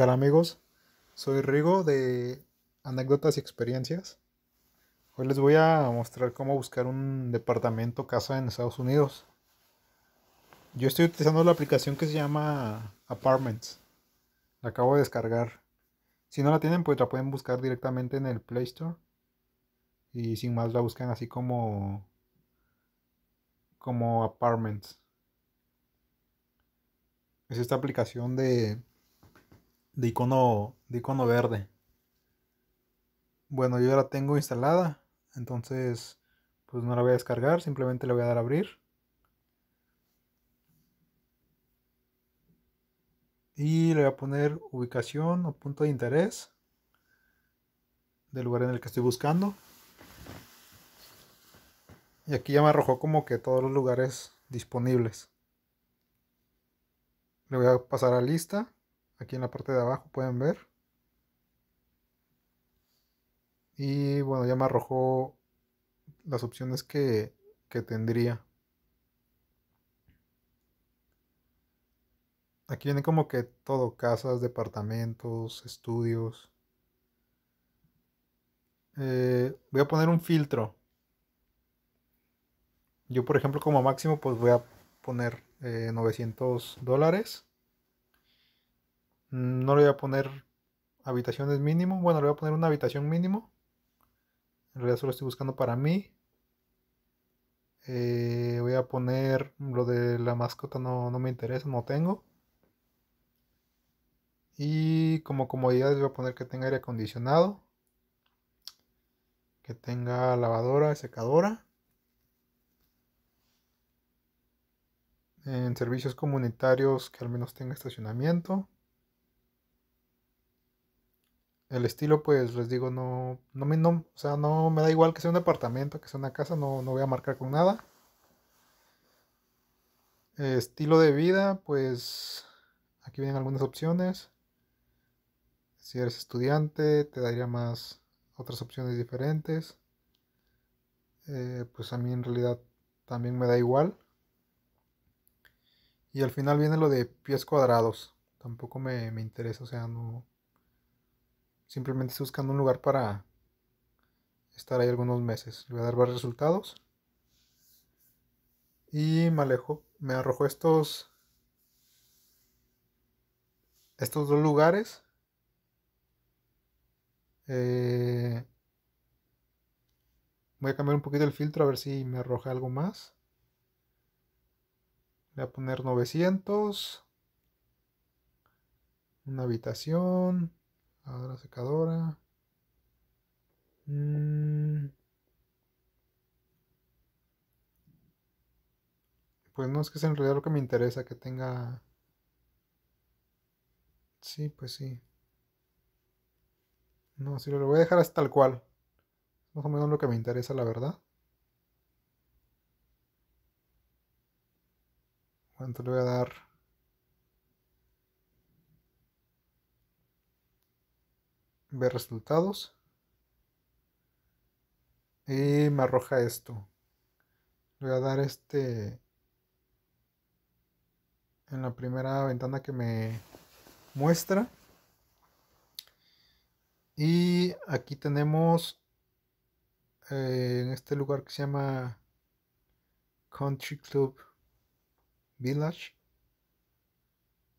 Hola amigos? Soy Rigo de Anécdotas y Experiencias. Hoy les voy a mostrar cómo buscar un departamento casa en Estados Unidos. Yo estoy utilizando la aplicación que se llama Apartments. La acabo de descargar. Si no la tienen, pues la pueden buscar directamente en el Play Store. Y sin más la buscan así como como Apartments. Es esta aplicación de de icono, de icono verde. Bueno, yo ya la tengo instalada, entonces pues no la voy a descargar, simplemente le voy a dar a abrir. Y le voy a poner ubicación o punto de interés del lugar en el que estoy buscando. Y aquí ya me arrojó como que todos los lugares disponibles. Le voy a pasar a lista aquí en la parte de abajo pueden ver y bueno ya me arrojó las opciones que, tendría aquí viene como que todo casas departamentos estudios eh, voy a poner un filtro yo por ejemplo como máximo pues voy a poner 900 eh, dólares Mm, no le voy a poner habitaciones mínimo. Bueno, le voy a poner una habitación mínimo. En realidad solo estoy buscando para mí. Eh, voy a poner lo de la mascota, no, no me interesa, no tengo. Y como comodidades voy a poner que tenga aire acondicionado. Que tenga lavadora, secadora. En servicios comunitarios que al menos tenga estacionamiento el estilo, pues les digo, no, me, no, o sea, no me da igual que sea un apartamento, que sea una casa, no, no voy a marcar con nada. estilo de vida, pues aquí vienen algunas opciones. Si eres estudiante, te daría más otras opciones diferentes. Eh, pues a mí en realidad también me da igual. Y al final viene lo de pies cuadrados. Tampoco me, me interesa, o sea, no, Simplemente estoy buscando un lugar para estar ahí algunos meses. Le voy a dar varios resultados. Y me alejo. Me arrojó estos. Estos dos lugares. Eh, voy a cambiar un poquito el filtro a ver si me arroja algo más. voy a poner 900. Una habitación la secadora. Mm. Pues no es que sea en realidad lo que me interesa, que tenga... Sí, pues sí. No, si lo voy a dejar hasta tal cual. Más o menos lo que me interesa, la verdad. ¿Cuánto le voy a dar? ver resultados. Y me arroja esto. voy a dar este en la primera ventana que me muestra. Y aquí tenemos eh, en este lugar que se llama Country Club Village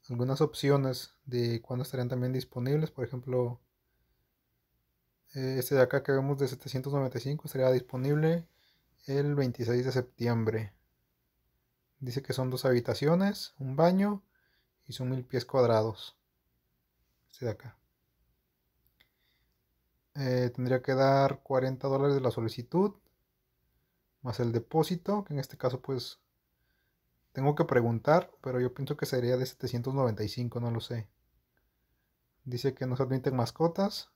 algunas opciones de cuando estarían también disponibles. Por ejemplo, eh, este de acá que vemos de 795 sería disponible el 26 de septiembre. Dice que son dos habitaciones, un baño y son mil pies cuadrados. Este de acá. Eh, tendría que dar 40 dólares de la solicitud más el depósito, que en este caso pues tengo que preguntar, pero yo pienso que sería de 795, no lo sé. Dice que no se admiten mascotas,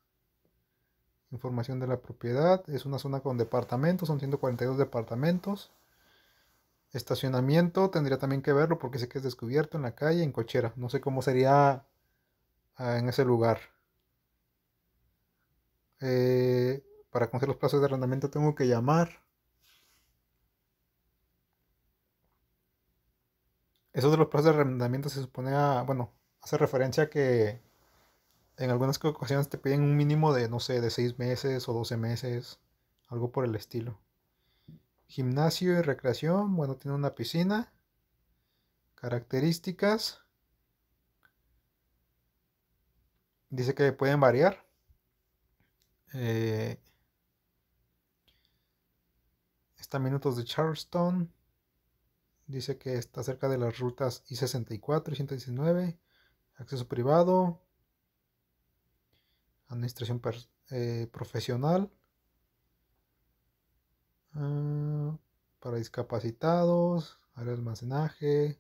Información de la propiedad. Es una zona con departamentos, son 142 departamentos. Estacionamiento, tendría también que verlo porque sé que es descubierto en la calle, en cochera. No sé cómo sería ah, en ese lugar. Eh, para conocer los plazos de arrendamiento tengo que llamar. Eso de los plazos de arrendamiento se supone a, ah, bueno, hace referencia a que en algunas ocasiones te piden un mínimo de, no sé, de 6 meses o 12 meses, algo por el estilo. Gimnasio y recreación, bueno, tiene una piscina. Características. Dice que pueden variar. Eh, está a minutos de Charleston. Dice que está cerca de las rutas I-64 y 119. Acceso privado administración eh, profesional, ah, para discapacitados, área de almacenaje,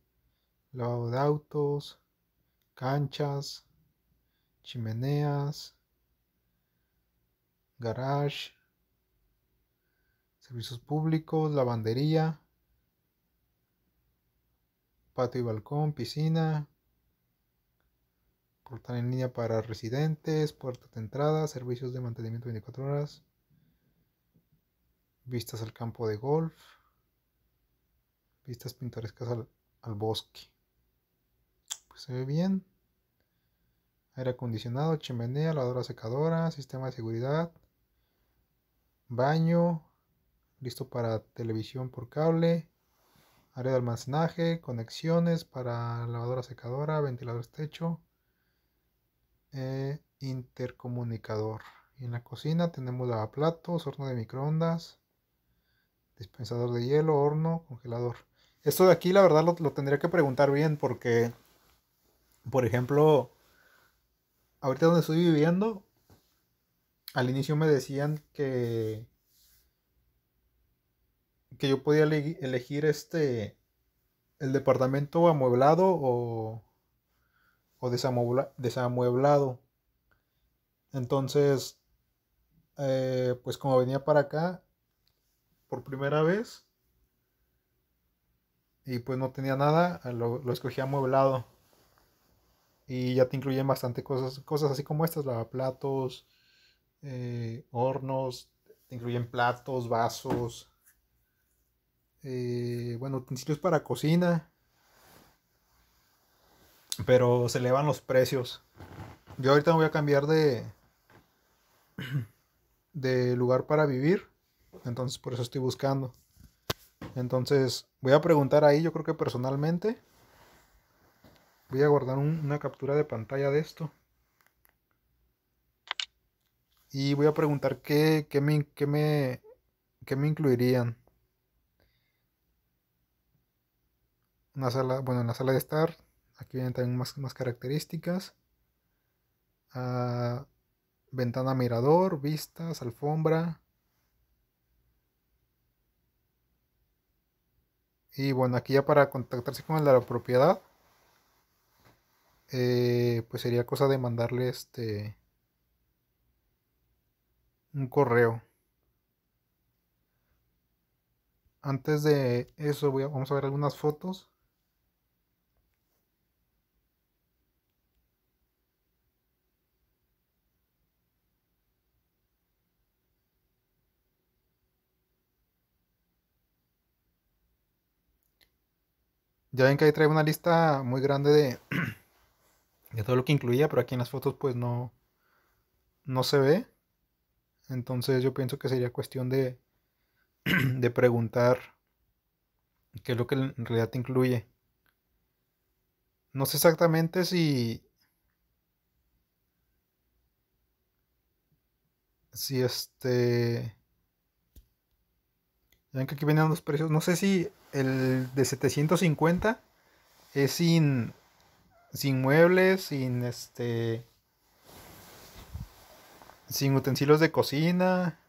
lavado de autos, canchas, chimeneas, garage, servicios públicos, lavandería, patio y balcón, piscina, Portal en línea para residentes, puertas de entrada, servicios de mantenimiento 24 horas, vistas al campo de golf, vistas pintorescas al, bosque. Pues se ve bien. Aire acondicionado, chimenea, lavadora secadora, sistema de seguridad, baño, listo para televisión por cable, área de almacenaje, conexiones para lavadora secadora, ventilador techo. Eh, intercomunicador. Y en la cocina tenemos lavaplatos, horno de microondas, dispensador de hielo, horno, congelador. Esto de aquí la verdad lo, lo tendría que preguntar bien porque, por ejemplo, ahorita donde estoy viviendo, al inicio me decían que que yo podía elegir este el departamento amueblado o o desamueblado. Entonces, eh, pues como venía para acá por primera vez y pues no tenía nada, lo, escogía escogí amueblado. Y ya te incluyen bastante cosas, cosas así como estas, lavaplatos, eh, hornos, incluyen platos, vasos, eh, bueno, utensilios para cocina, pero se elevan los precios. Yo ahorita me voy a cambiar de, de lugar para vivir. Entonces por eso estoy buscando. Entonces voy a preguntar ahí, yo creo que personalmente. Voy a guardar una captura de pantalla de esto. Y voy a preguntar qué, me, qué me, me incluirían. Una sala, bueno, en la sala de estar, Aquí vienen también más, características. Ah, ventana mirador, vistas, alfombra. Y bueno, aquí ya para contactarse con la propiedad, eh, pues sería cosa de mandarle este un correo. Antes de eso, voy vamos a ver algunas fotos. Ya ven que ahí trae una lista muy grande de, de todo lo que incluía, pero aquí en las fotos pues no, no se ve. Entonces yo pienso que sería cuestión de, de preguntar qué es lo que en realidad te incluye. No sé exactamente si... Si este... Vean que aquí venían los precios. No sé si el de 750 es sin, sin muebles, sin este. Sin utensilios de cocina,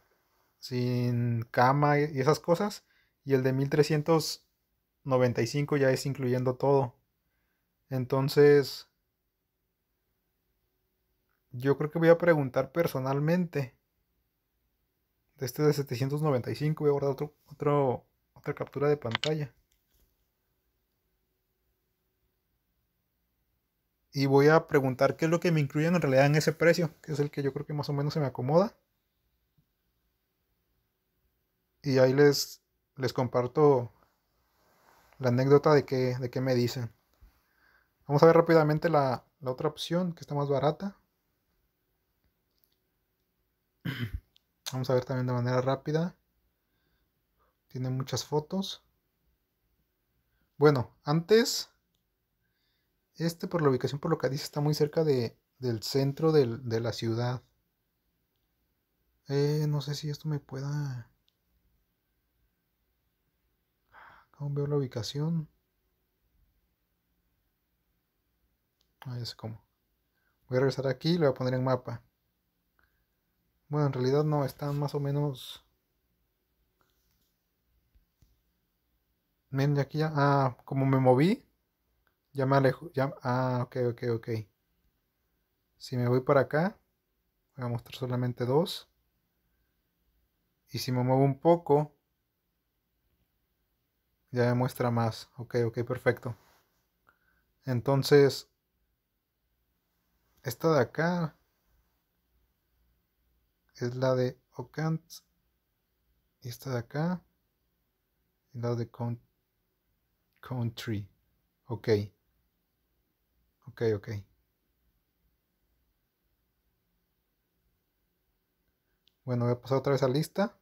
sin cama y esas cosas. Y el de 1395 ya es incluyendo todo. Entonces, yo creo que voy a preguntar personalmente de este de 795. Voy a guardar otra captura de pantalla. Y voy a preguntar qué es lo que me incluyen en realidad en ese precio, que es el que yo creo que más o menos se me acomoda. Y ahí les, les comparto la anécdota de qué, de me dicen. Vamos a ver rápidamente la, la otra opción que está más barata. Vamos a ver también de manera rápida. Tiene muchas fotos. Bueno, antes... Este por la ubicación, por lo que dice, está muy cerca de, del centro de la ciudad. Eh, no sé si esto me pueda... ¿Cómo veo la ubicación? Ah, es sé Voy a regresar aquí y lo voy a poner en mapa. Bueno, en realidad no, están más o menos... Miren, de aquí ya... Ah, como me moví, ya me alejo. Ya... Ah, ok, ok, ok. Si me voy para acá, voy a mostrar solamente dos. Y si me muevo un poco, ya me muestra más. Ok, ok, perfecto. Entonces, esta de acá es la de Ocant y esta de acá y la de Country. Ok. Ok, ok. Bueno, voy a pasar otra vez a lista.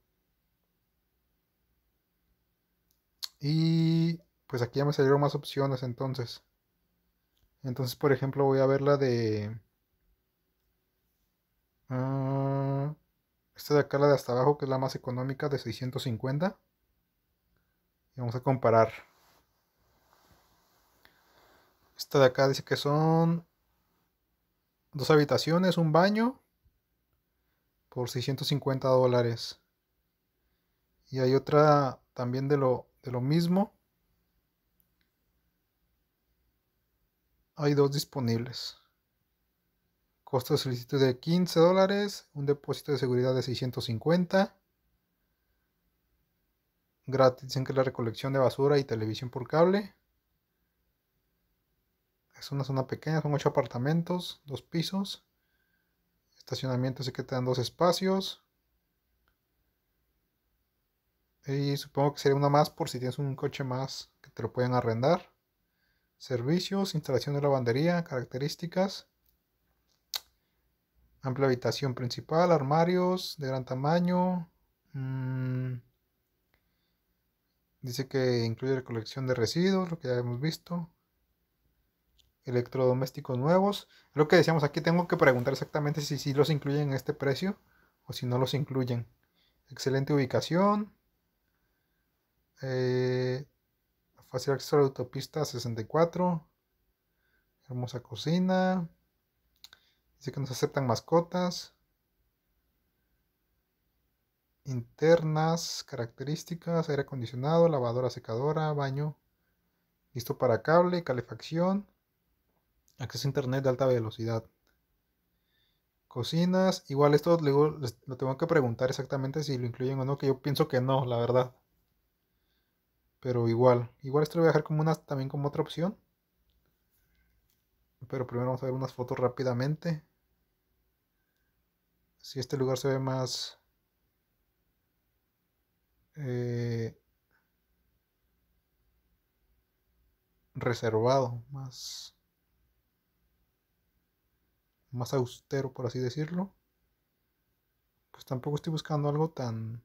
Y pues aquí ya me salieron más opciones entonces. Entonces, por ejemplo, voy a ver la de... Ah, esta de acá, la de hasta abajo, que es la más económica, de 650. Y vamos a comparar. Esta de acá dice que son dos habitaciones, un baño, por 650 dólares. Y hay otra también de lo, de lo mismo. Hay dos disponibles. Costo de solicitud de 15 dólares, un depósito de seguridad de 650. Gratis en que la recolección de basura y televisión por cable. Es una zona pequeña, son 8 apartamentos, dos pisos. Estacionamiento Así que te dan dos espacios. Y supongo que sería una más por si tienes un coche más que te lo pueden arrendar. Servicios, instalación de lavandería, características. Amplia habitación principal, armarios de gran tamaño. Mm, dice que incluye recolección de residuos, lo que ya hemos visto. Electrodomésticos nuevos. Lo que decíamos aquí, tengo que preguntar exactamente si los incluyen en este precio o si no los incluyen. Excelente ubicación. Eh, fácil acceso a la autopista 64. Hermosa cocina. Dice que nos aceptan mascotas. Internas, características, aire acondicionado, lavadora, secadora, baño. Listo para cable, calefacción. Acceso a internet de alta velocidad. Cocinas, igual esto lo tengo que preguntar exactamente si lo incluyen o no, que yo pienso que no, la verdad. Pero igual, igual esto lo voy a dejar como una, también como otra opción. Pero primero vamos a ver unas fotos rápidamente si este lugar se ve más eh, reservado, más, más austero, por así decirlo, pues tampoco estoy buscando algo tan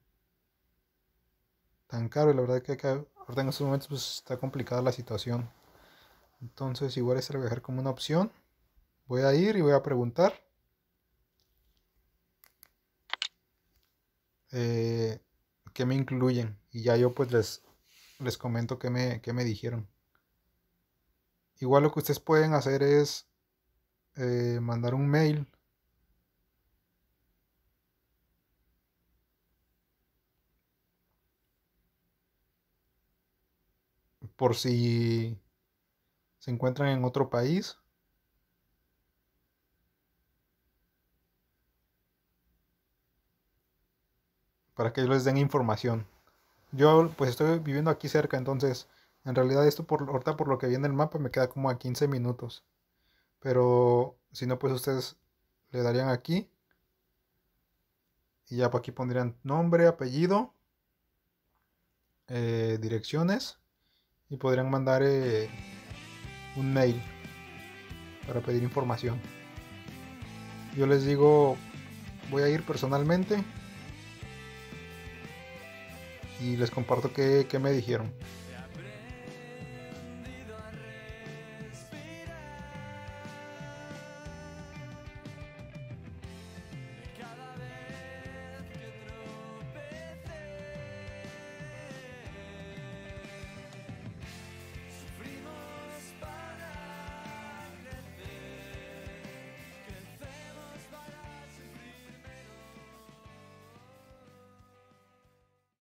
tan caro y la verdad que acá en estos momentos pues está complicada la situación entonces igual es el viajar como una opción voy a ir y voy a preguntar Eh, que me incluyen y ya yo pues les, les comento que me, me dijeron. Igual lo que ustedes pueden hacer es eh, mandar un mail. Por si se encuentran en otro país. para que les den información. Yo pues estoy viviendo aquí cerca, entonces en realidad esto por ahorita por lo que viene el mapa me queda como a 15 minutos. Pero si no pues ustedes le darían aquí y ya por aquí pondrían nombre, apellido, eh, direcciones y podrían mandar eh, un mail para pedir información. Yo les digo, voy a ir personalmente y les comparto qué, me dijeron.